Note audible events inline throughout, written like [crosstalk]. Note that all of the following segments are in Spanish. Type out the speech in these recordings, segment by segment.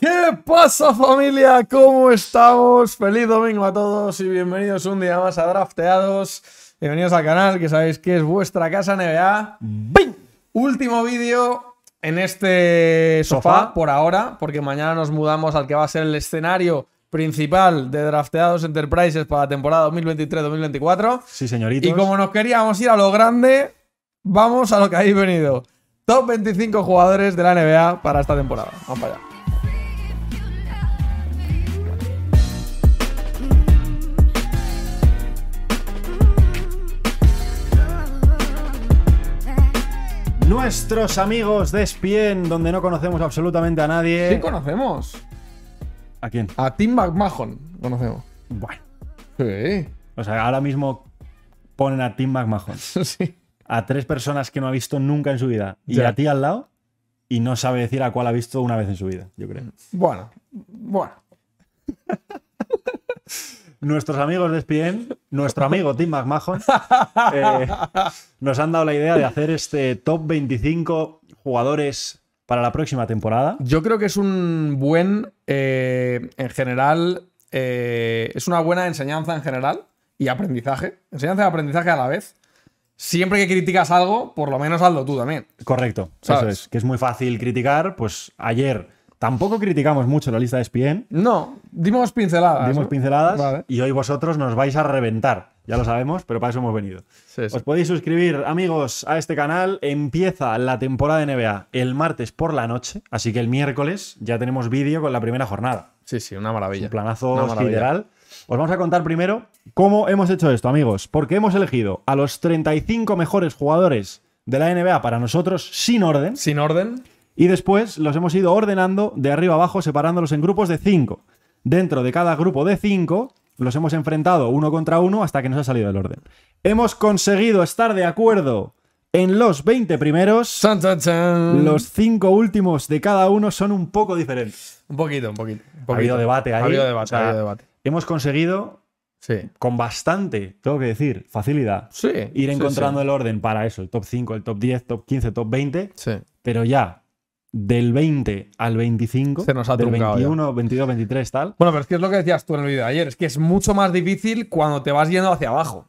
¿Qué pasa familia? ¿Cómo estamos? Feliz domingo a todos y bienvenidos un día más a Drafteados. Bienvenidos al canal, que sabéis que es vuestra casa NBA. Último vídeo en este sofá, por ahora, porque mañana nos mudamos al que va a ser el escenario principal de Drafteados Enterprises para la temporada 2023-2024. Sí, señorita. Y como nos queríamos ir a lo grande, vamos a lo que habéis venido. Top 25 jugadores de la NBA para esta temporada. Vamos para allá. nuestros amigos de Spien, donde no conocemos absolutamente a nadie. Sí, conocemos. ¿A quién? A Tim McMahon conocemos. Bueno. Sí. O sea, ahora mismo ponen a Tim McMahon. [laughs] sí. A tres personas que no ha visto nunca en su vida. Y a ti al lado. Y no sabe decir a cuál ha visto una vez en su vida, yo creo. Bueno, bueno. [laughs] nuestros amigos de Spien nuestro amigo Tim McMahon, [laughs] eh, nos han dado la idea de hacer este top 25 jugadores para la próxima temporada. Yo creo que es un buen, eh, en general, eh, es una buena enseñanza en general y aprendizaje. Enseñanza y aprendizaje a la vez. Siempre que criticas algo, por lo menos hazlo tú también. Correcto, ¿sabes? eso es. Que es muy fácil criticar, pues ayer Tampoco criticamos mucho la lista de Spien. No, dimos pinceladas. Dimos pinceladas y hoy vosotros nos vais a reventar. Ya lo sabemos, pero para eso hemos venido. Os podéis suscribir, amigos, a este canal. Empieza la temporada de NBA el martes por la noche, así que el miércoles ya tenemos vídeo con la primera jornada. Sí, sí, una maravilla. Un planazo general. Os vamos a contar primero cómo hemos hecho esto, amigos, porque hemos elegido a los 35 mejores jugadores de la NBA para nosotros sin orden. Sin orden y después los hemos ido ordenando de arriba abajo, separándolos en grupos de 5. Dentro de cada grupo de 5 los hemos enfrentado uno contra uno hasta que nos ha salido el orden. Hemos conseguido estar de acuerdo en los 20 primeros. Los cinco últimos de cada uno son un poco diferentes. Un poquito, un poquito. Ha habido debate ahí. Ha habido debate, Hemos conseguido Con bastante, tengo que decir, facilidad. ir encontrando el orden para eso, el top 5, el top 10, top 15, top 20. Pero ya, del 20 al 25, del 21, 22, 23, tal. Bueno, pero es que es lo que decías tú en el vídeo de ayer, es que es mucho más difícil cuando te vas yendo hacia abajo.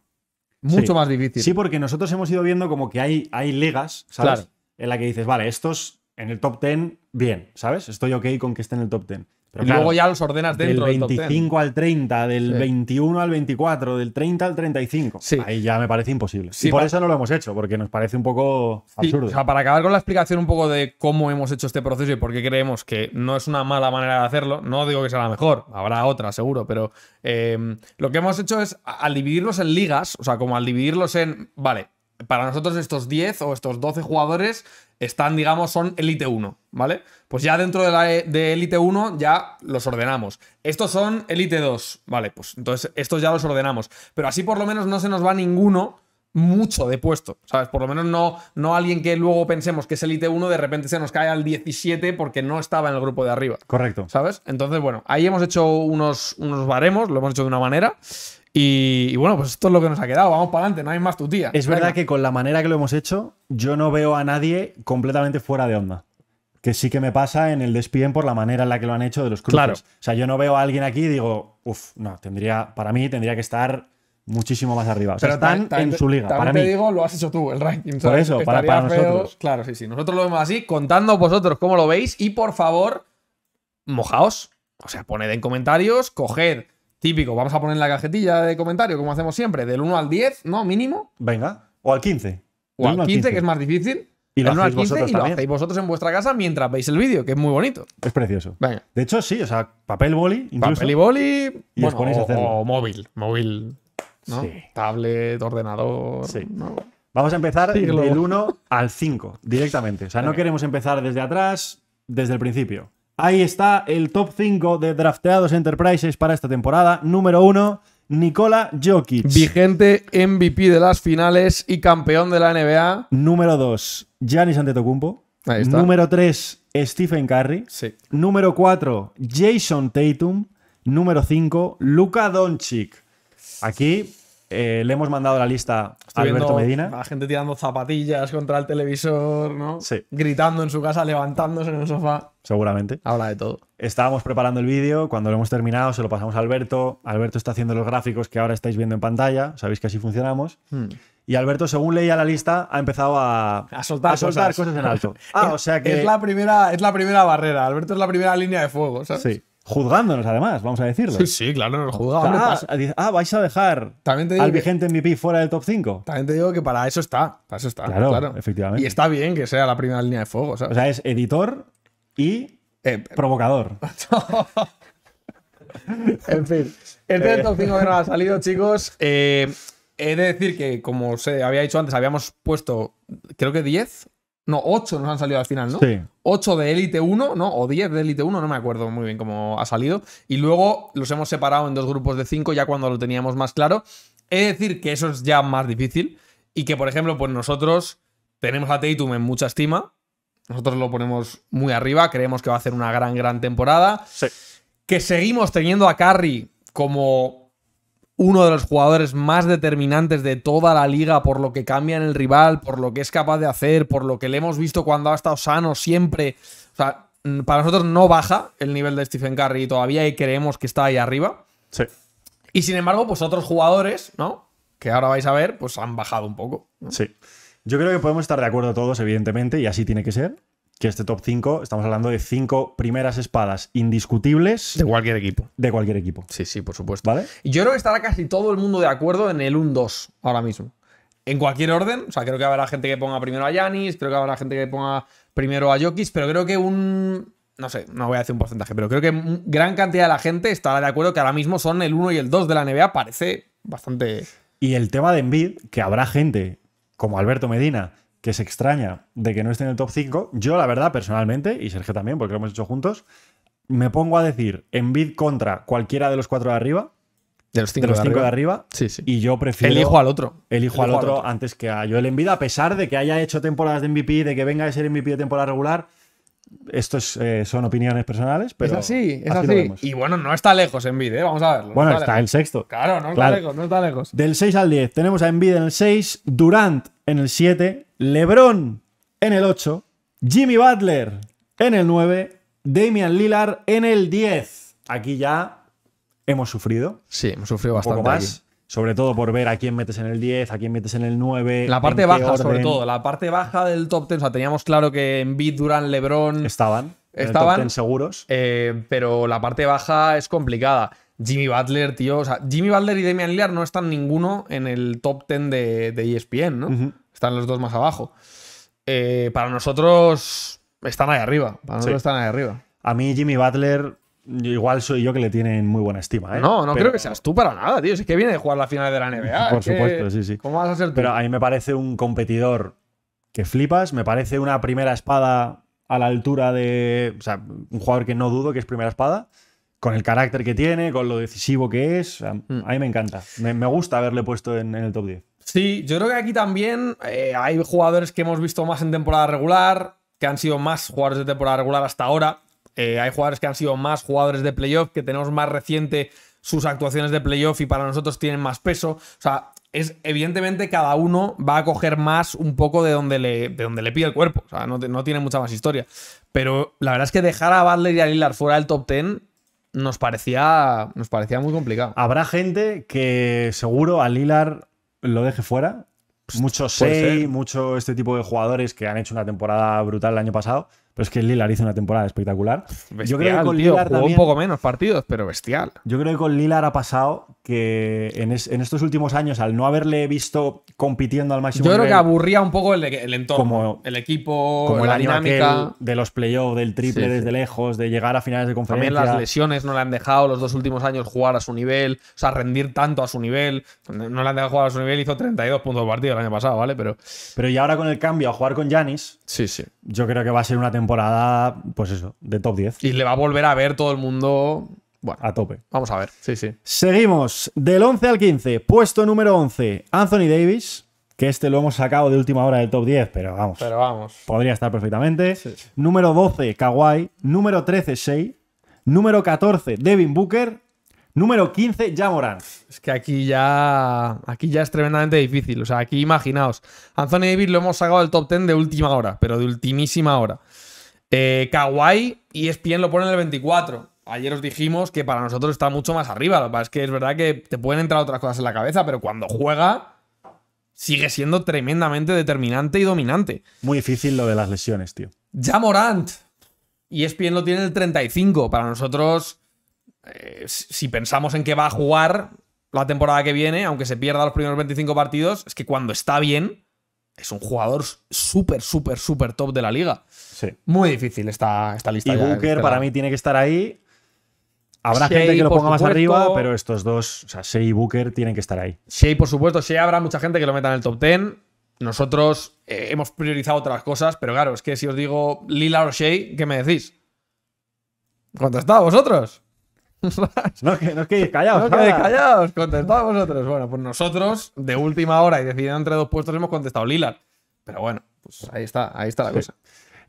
Mucho más difícil. Sí, porque nosotros hemos ido viendo como que hay, hay ligas, ¿sabes? En la que dices, vale, estos en el top 10, bien, ¿sabes? Estoy ok con que esté en el top 10 luego ya los ordenas dentro del 25 del al 30, del 21 al 24, del 30 al 35. Ahí ya me parece imposible. y por eso no lo hemos hecho, porque nos parece un poco absurdo. O sea, para acabar con la explicación un poco de cómo hemos hecho este proceso y por qué creemos que no es una mala manera de hacerlo, no digo que sea la mejor, habrá otra seguro, pero em, lo que hemos hecho es al dividirlos en ligas, o sea, como al dividirlos en, vale, para nosotros estos 10 o estos 12 jugadores están, digamos, son Elite 1, ¿vale? Pues ya dentro de, la, e, de Elite 1 ya los ordenamos. Estos son Elite 2, ¿vale? Pues entonces estos ya los ordenamos. Pero así por lo menos no se nos va ninguno mucho de puesto, ¿sabes? Por lo menos no, no alguien que luego pensemos que es Elite 1 de repente se nos cae al 17 porque no estaba en el grupo de arriba. Correcto. ¿Sabes? Entonces, bueno, ahí hemos hecho unos, unos baremos, lo hemos hecho de una manera. Y, bueno, pues esto es lo que nos ha quedado. Vamos para adelante, no hay más tu tía. Es verdad que con la manera que lo hemos hecho, yo no veo a nadie completamente fuera de onda. Que sí que me pasa en el despien por la manera en la que lo han hecho de los cruces. O sea, yo no veo a alguien aquí y digo, uff, no, tendría, para mí tendría que estar muchísimo más arriba. Pero están en su liga. Para mí. digo, lo has hecho tú, el ranking. Por eso, para, nosotros. Claro, sí, sí. Nosotros lo vemos así. contando vosotros cómo lo veis y por favor, mojaos. O sea, poned en comentarios, coged Típico, vamos a poner la cajetilla de comentario, como hacemos siempre, del 1 al 10, ¿no? Mínimo. Venga. O al 15. O al 15, que es más difícil. Y lo, hacéis vosotros, y vosotros en vuestra casa mientras veis el vídeo, que es muy bonito. Es precioso. Venga. De hecho, sí, o sea, papel boli. papel y boli. Y O móvil. Móvil. ¿no? Sí. Tablet, ordenador. Sí. Vamos a empezar del 1 al 5 directamente. O sea, no queremos empezar desde atrás, desde el principio. Ahí está el top 5 de drafteados Enterprises para esta temporada. Número 1, Nikola Jokic. Vigente MVP de las finales y campeón de la NBA. Número 2, Giannis Antetokounmpo. Número 3, Stephen Curry. Sí. Número 4, Jason Tatum. Número 5, Luka Doncic. Aquí eh, le hemos mandado la lista a Alberto Medina. la gente tirando zapatillas contra el televisor, ¿no? Sí. Gritando en su casa, levantándose en el sofá. Seguramente. Habla de todo. Estábamos preparando el vídeo, cuando lo hemos terminado se lo pasamos a Alberto. Alberto está haciendo los gráficos que ahora estáis viendo en pantalla, sabéis que así funcionamos. Hmm. Y Alberto, según leía la lista, ha empezado a, a soltar, cosas. en alto. [laughs] Ah, o sea que... Es la, primera, es la primera barrera, Alberto es la primera línea de fuego, ¿sabes? Sí juzgándonos además, vamos a decirlo. Sí, sí, claro, nos ah, ah, vais a dejar también al vigente MVP fuera del top 5. También te digo que para eso está, para eso está. Claro, efectivamente. Y está bien que sea la primera línea de fuego, O sea, es editor y eh, provocador. [laughs] en fin, este top 5 que nos ha salido, chicos. Eh, he de decir que, como se había dicho antes, habíamos puesto, creo que 10 no, 8 nos han salido al final, ¿no? Sí. 8 de Elite 1, ¿no? O 10 de Elite 1, no me acuerdo muy bien cómo ha salido. Y luego los hemos separado en dos grupos de 5 ya cuando lo teníamos más claro. Es decir, que eso es ya más difícil. Y que, por ejemplo, pues nosotros tenemos a Tatum en mucha estima. Nosotros lo ponemos muy arriba. Creemos que va a hacer una gran, gran temporada. Sí. Que seguimos teniendo a Carry como uno de los jugadores más determinantes de toda la liga por lo que cambia en el rival, por lo que es capaz de hacer, por lo que le hemos visto cuando ha estado sano siempre. O sea, mm, para nosotros no baja el nivel de Stephen Curry todavía creemos que está ahí arriba. Sí. Y sin embargo, pues otros jugadores, ¿no? Que ahora vais a ver, pues han bajado un poco. Sí. Yo creo que podemos estar de acuerdo todos, evidentemente, y así tiene que ser que este top 5, estamos hablando de cinco primeras espadas indiscutibles. De cualquier equipo. De cualquier equipo. Sí, sí, por supuesto. ¿Vale? Yo creo que estará casi todo el mundo de acuerdo en el 1-2 ahora mismo. En cualquier orden. O sea, creo que habrá gente que ponga primero a Yanis, creo que habrá gente que ponga primero a Jokic, pero creo que un. No sé, no voy a decir un porcentaje, pero creo que gran cantidad de la gente estará de acuerdo que ahora mismo son el 1 y el 2 de la NBA. Parece bastante. Y el tema de Envid, que habrá gente como Alberto Medina que se extraña de que no esté en el top 5. Yo, la verdad, personalmente, y Sergio también, porque lo hemos hecho juntos, me pongo a decir bid contra cualquiera de los cuatro de arriba. De los cinco, de, arriba. Sí, Y yo prefiero. Elijo al otro. Elijo, al, otro antes que a Joel Envid, a pesar de que haya hecho temporadas de MVP, de que venga a ser MVP de temporada regular estos eh, son opiniones personales, pero. Es así, es así. Y bueno, no está lejos Envid, eh, vamos a verlo. Bueno, está, en el sexto. Claro, no está lejos, no está lejos. Del 6 al 10, tenemos a Envid en el 6, Durant en el 7, LeBron en el 8, Jimmy Butler en el 9, Damian Lillard en el 10. Aquí ya hemos sufrido. Sí, hemos sufrido bastante sobre todo por ver a quién metes en el 10, a quién metes en el 9. La parte baja, sobre todo, la parte baja del top 10. O sea, teníamos claro que en Bit, durán, Lebron. Estaban. Estaban. En seguros. Eh, pero la parte baja es complicada. Jimmy Butler, tío. O sea, Jimmy Butler y Damian Lillard no están ninguno en el top 10 de, ESPN, e ¿no? Están los dos más abajo. Eh, para nosotros están ahí arriba. Para nosotros están ahí arriba. A mí Jimmy Butler igual soy yo que le tienen muy buena estima. ¿eh? No, no creo que seas tú para nada, tío. es que viene de jugar la final de la NBA. Por supuesto, sí, sí. ¿Cómo vas a Pero a mí me parece un competidor que flipas. Me parece una primera espada a la altura de. O sea, un jugador que no dudo que es primera espada. Con el carácter que tiene, con lo decisivo que es. Hmm. A, mí me encanta. Me, gusta haberle puesto en, el top 10. Sí, yo creo que aquí también eh, hay jugadores que hemos visto más en temporada regular, que han sido más jugadores de temporada regular hasta ahora eh, hay jugadores que han sido más jugadores de playoff, que tenemos más reciente sus actuaciones de playoff y para nosotros tienen más peso. O sea, es evidentemente cada uno va a coger más un poco de donde le, de donde le pide el cuerpo. O sea, no, tiene mucha más historia. Pero la verdad es que dejar a Butler y a Lillard fuera del top 10 nos parecía, nos parecía muy complicado. Habrá gente que seguro a Lilar lo deje fuera. Muchos Sei, mucho este tipo de jugadores que han hecho una temporada brutal el año pasado pero es que Lilar hizo una temporada espectacular. yo creo que con jugó un poco menos partidos, pero bestial. Yo creo que con Lilar ha pasado que en, en, estos últimos años, al no haberle visto compitiendo al máximo. Yo creo que aburría un poco el, el entorno, como, el equipo, como la el año dinámica. de los playoffs, del triple desde lejos, de llegar a finales de conferencia. También las lesiones no le han dejado los dos últimos años jugar a su nivel, o sea, rendir tanto a su nivel. No le han dejado jugar a su nivel, hizo 32 puntos de partido el año pasado, ¿vale? Pero, pero y ahora con el cambio a jugar con Yanis, sí, sí. yo creo que va a ser una temporada, pues eso, de top 10. Y le va a volver a ver todo el mundo bueno, a tope. Vamos a ver. Sí, sí. Seguimos. Del 11 al 15, puesto número 11, Anthony Davis. Que este lo hemos sacado de última hora del top 10, pero vamos. Pero vamos. Podría estar perfectamente. Número 12, Kawhi. Número 13, Shea. Número 14, Devin Booker. Número 15, Jamoran. Es que aquí ya. Aquí ya es tremendamente difícil. O sea, aquí imaginaos. Anthony Davis lo hemos sacado del top 10 de última hora, pero de ultimísima hora. Eh, y ESPN lo ponen en el 24 ayer os dijimos que para nosotros está mucho más arriba. Lo que es que es verdad que te pueden entrar otras cosas en la cabeza, pero cuando juega sigue siendo tremendamente determinante y dominante. Muy difícil lo de las lesiones, tío. Ya Morant. Y e bien lo tiene el 35. Para nosotros, eh, si pensamos en que va a jugar la temporada que viene, aunque se pierda los primeros 25 partidos, es que cuando está bien, es un jugador súper, súper, súper top de la liga. Sí. Muy difícil esta, esta lista. Y Booker para mí tiene que estar ahí. Habrá gente que lo ponga más arriba, pero estos dos, o sea, Shea y Booker, tienen que estar ahí. Shea, por supuesto, Shea habrá mucha gente que lo meta en el top 10. Nosotros eh, hemos priorizado otras cosas, pero claro, es que si os digo Lila o Shea, ¿qué me decís? Contestad vosotros. [laughs] no, que, no callados. No callados, contestad vosotros. Bueno, pues nosotros, de última hora y decidiendo entre dos puestos, hemos contestado Lila. Pero bueno, pues ahí está, ahí está la cosa.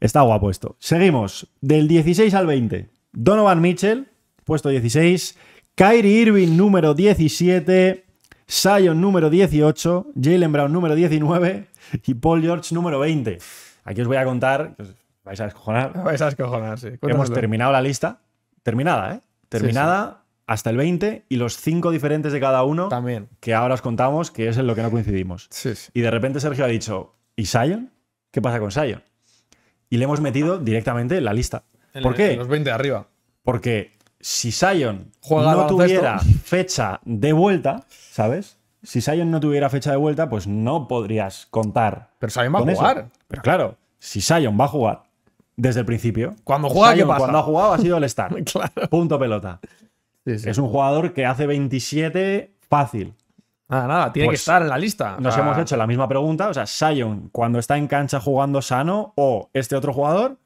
Está guapo esto. Seguimos. Del 16 al 20. Donovan Mitchell, puesto 16. Kyrie Irving, número 17. Sion, número 18. Jalen Brown, número 19. Y Paul George, número 20. Aquí os voy a contar. vais a escojonar. [laughs] vais a escojonar, sí. Hemos terminado la lista. Terminada, ¿eh? Terminada. hasta el 20 y los cinco diferentes de cada uno También. que ahora os contamos que es en lo que no coincidimos. Sí, sí. Y de repente Sergio ha dicho, ¿y Sion? ¿Qué pasa con Sion? Y le hemos metido directamente en la lista. ¿Por qué? los 20 de arriba. Porque si Sion no tuviera fecha de vuelta, ¿sabes? Si Sion no tuviera fecha de vuelta, pues no podrías contar. Pero Sion va a jugar. Pero claro, si Sion va a jugar desde el principio. Cuando juega, Cuando ha jugado ha sido el star. [laughs] Punto pelota. Es un jugador que hace 27 fácil. Nada, nada, tiene que pues estar en la lista. Nos hemos hecho la misma pregunta. O sea, Sion, cuando está en cancha jugando sano, o este otro jugador,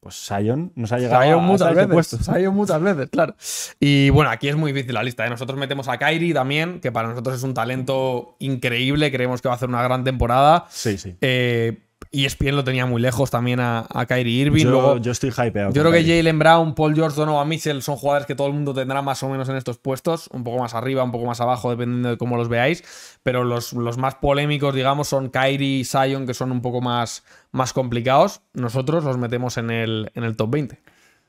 pues Sion nos ha llegado Sion muchas veces. Sion muchas veces, claro. Y bueno, aquí es muy difícil la lista. ¿eh? Nosotros metemos a Kairi también, que para nosotros es un talento increíble. Creemos que va a hacer una gran temporada. Sí, sí. Eh, y e Spien lo tenía muy lejos también a, a Kyrie Irving. Yo, estoy hypeado. Yo creo que Jalen Brown, Paul George, Donovan Mitchell son jugadores que todo el mundo tendrá más o menos en estos puestos. Un poco más arriba, un poco más abajo, dependiendo de cómo los veáis. Pero los, más polémicos, digamos, son Kyrie y Zion, que son un poco más, más complicados. Nosotros los metemos en el, en el top 20.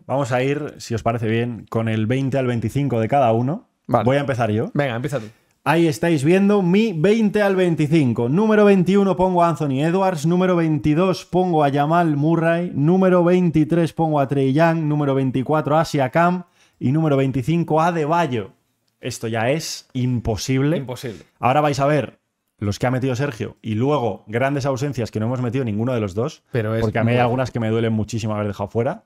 Vamos a ir, si os parece bien, con el 20 al 25 de cada uno. Voy a empezar yo. Venga, empieza tú. Ahí estáis viendo mi 20 al 25. Número 21 pongo a Anthony Edwards, número 22 pongo a Jamal Murray, número 23 pongo a Trey Young, número 24 a Siakam y número 25 a De Bayo. Esto ya es imposible. Imposible. Ahora vais a ver los que ha metido Sergio y luego grandes ausencias que no hemos metido ninguno de los dos, porque a mí hay algunas que me duelen muchísimo haber dejado fuera.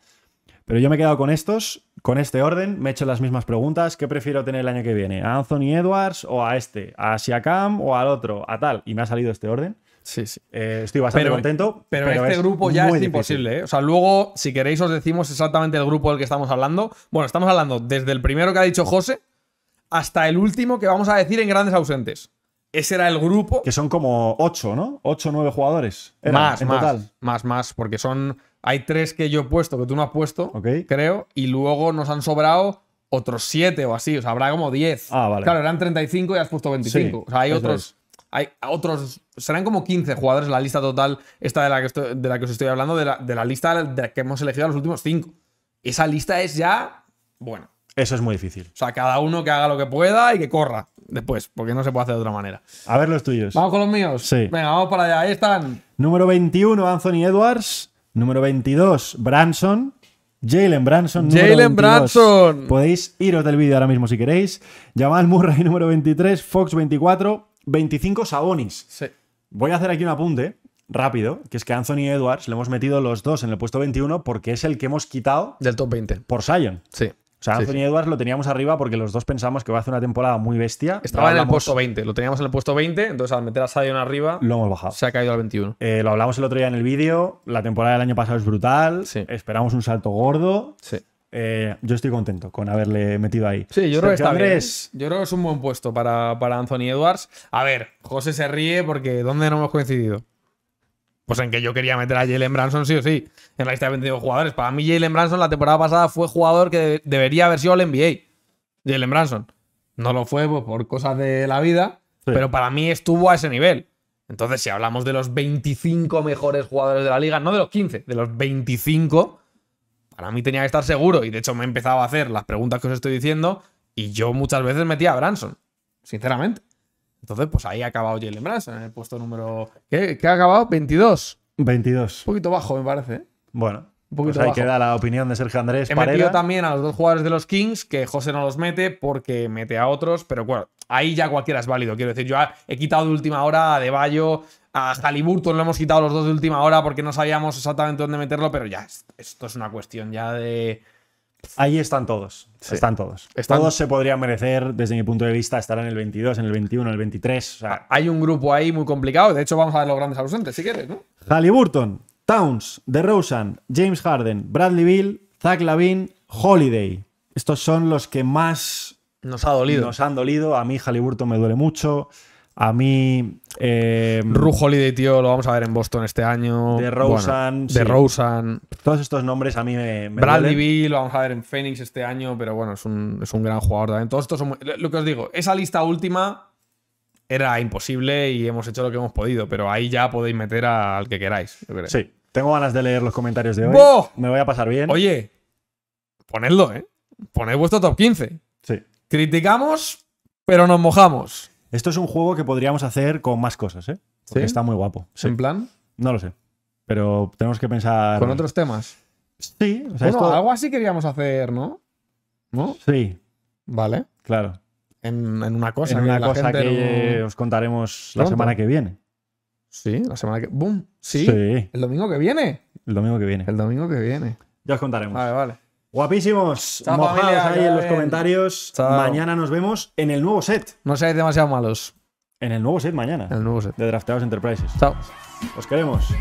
Pero yo me he quedado con estos, con este orden, me he hecho las mismas preguntas. ¿Qué prefiero tener el año que viene? ¿A Anthony Edwards o a este? ¿A Siakam o al otro? ¿A tal? Y me ha salido este orden. Sí, sí. Eh, estoy bastante contento. Pero, este grupo ya es imposible. ¿eh? O sea, luego, si queréis, os decimos exactamente el grupo del que estamos hablando. Bueno, estamos hablando desde el primero que ha dicho José hasta el último que vamos a decir en grandes ausentes. Ese era el grupo. Que son como 8, ¿no? Ocho o 9 jugadores. más, más, más, más, porque son. Hay tres que yo he puesto, que tú no has puesto, creo, y luego nos han sobrado otros siete o así, o sea, habrá como 10. Ah, vale. Claro, eran 35 y has puesto 25. o sea, hay otros, hay otros, serán como 15 jugadores la lista total, esta de la que, de la que os estoy hablando, de la, lista que hemos elegido los últimos cinco. Esa lista es ya, bueno. Eso es muy difícil. O sea, cada uno que haga lo que pueda y que corra después, porque no se puede hacer de otra manera. A ver los tuyos. ¿Vamos con los míos? Sí. Venga, vamos para allá. Ahí están. Número 21, Anthony Edwards. Número 22, Branson. Jalen Branson. Jalen Branson. Podéis iros del vídeo ahora mismo si queréis. Jamal Murray, [laughs] número 23. Fox, 24. 25, Sabonis. Sí. Voy a hacer aquí un apunte rápido, que es que Anthony Edwards le hemos metido los dos en el puesto 21 porque es el que hemos quitado. Del top 20. Por Sion. Sí. O sea, Anthony Edwards lo teníamos arriba porque los dos pensamos que va a hacer una temporada muy bestia. Estaba en el puesto 20, lo teníamos en el puesto 20, entonces al meter a Sion arriba, lo hemos bajado. Se ha caído al 21. Eh, lo hablamos el otro día en el vídeo, la temporada del año pasado es brutal, esperamos un salto gordo. Eh, yo estoy contento con haberle metido ahí. Sí, yo creo que está Yo creo que es un buen puesto para, para Anthony Edwards. A ver, José se ríe porque ¿dónde no hemos coincidido? pues en que yo quería meter a Jalen Branson sí o sí en la lista de 22 jugadores. Para mí Jalen Branson la temporada pasada fue jugador que debería haber sido el NBA. Jalen Branson. No lo fue pues, por cosas de la vida, pero para mí estuvo a ese nivel. Entonces, si hablamos de los 25 mejores jugadores de la liga, no de los 15, de los 25, para mí tenía que estar seguro. Y de hecho me he empezado a hacer las preguntas que os estoy diciendo y yo muchas veces metía a Branson, sinceramente. Entonces, pues ahí ha acabado Jalen Brass en el puesto número. ¿Qué, ha acabado? 22. 22. Un poquito bajo, me parece. ¿eh? Bueno. Un poquito pues ahí queda la opinión de Sergio Andrés. He metido también a los dos jugadores de los Kings, que José no los mete porque mete a otros, pero bueno, ahí ya cualquiera es válido. Quiero decir, yo he quitado de última hora a De Bayo, a Halliburton, lo hemos quitado los dos de última hora porque no sabíamos exactamente dónde meterlo, pero ya, esto es una cuestión ya de Ahí están todos. Están todos. Todos se podrían merecer, desde mi punto de vista, estarán en el 22, en el 21, en el 23. Ah, hay un grupo ahí muy complicado. De hecho, vamos a ver los grandes ausentes, si quieres, ¿no? Halliburton, Towns, DeRozan, James Harden, Bradley Bill, Zach Lavin, Holiday. Estos son los que más nos ha dolido. Nos han dolido. A mí Halliburton me duele mucho. A mí. Eh, em, Rujoli de tío, lo vamos a ver en Boston este año. De Rosen. De Rosen. Todos estos nombres a mí me. Bradley B, lo vamos a ver en Phoenix este año, pero bueno, es un, gran jugador también. Todos estos Lo que os digo, esa lista última era imposible y hemos hecho lo que hemos podido, pero ahí ya podéis meter al que queráis, Sí. Tengo ganas de leer los comentarios de hoy. Me voy a pasar bien. Oye, ponedlo, ¿eh? Poned vuestro top 15. Sí. Criticamos, pero nos mojamos. Esto es un juego que podríamos hacer con más cosas, ¿eh? Porque está muy guapo. ¿En plan? No lo sé. Pero tenemos que pensar. ¿Con otros temas? Sí. O sea, algo así queríamos hacer, ¿no? ¿No? Sí. Vale. Claro. En, una cosa. En una que cosa que os contaremos la semana que viene. Sí, la semana que. ¡Bum! ¿Sí? sí. El domingo que viene. El domingo que viene. El domingo que viene. Ya os contaremos. Vale, vale. Guapísimos. Chao, ahí en los comentarios. Mañana nos vemos en el nuevo set. No seáis demasiado malos. En el nuevo set mañana. En el nuevo set. De Drafteados Enterprises. Chao. Os queremos.